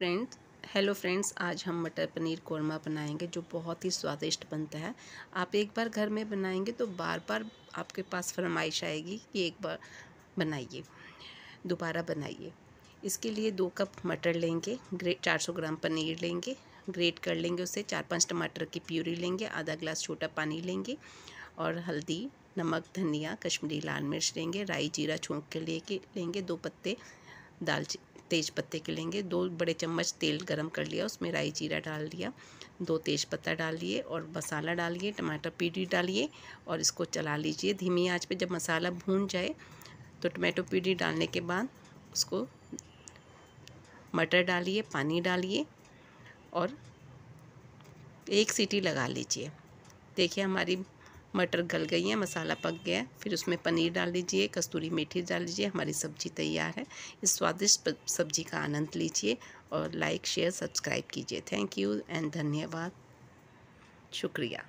friends hello friends आज हम मटर पनीर कोरमा बनाएंगे जो बहुत ही स्वादिष्ट बनता है आप एक बार घर में बनाएंगे तो बार बार आपके पास फरमाइश आएगी कि एक बार बनाइए दोबारा बनाइए इसके लिए दो कप मटर लेंगे ग्रेट चार सौ ग्राम पनीर लेंगे ग्रेट कर लेंगे उसे चार पांच टमाटर की प्यूरी लेंगे आधा ग्लास छोटा पानी लेंगे और हल्दी नमक धनिया कश्मीरी लाल मिर्च लेंगे राई जीरा छोंक के लेके लेंगे दो पत्ते दाल तेज पत्ते के लेंगे दो बड़े चम्मच तेल गरम कर लिया उसमें राई जीरा डाल दिया दो तेज पत्ता डालिए और मसाला डालिए टमाटर पीड़ी डालिए और इसको चला लीजिए धीमी आंच पे जब मसाला भून जाए तो टमाटो पीडी डालने के बाद उसको मटर डालिए पानी डालिए और एक सीटी लगा लीजिए देखिए हमारी मटर गल गई है मसाला पक गया है फिर उसमें पनीर डाल लीजिए कस्तूरी मेथी डाल लीजिए हमारी सब्जी तैयार है इस स्वादिष्ट सब्जी का आनंद लीजिए और लाइक शेयर सब्सक्राइब कीजिए थैंक यू एंड धन्यवाद शुक्रिया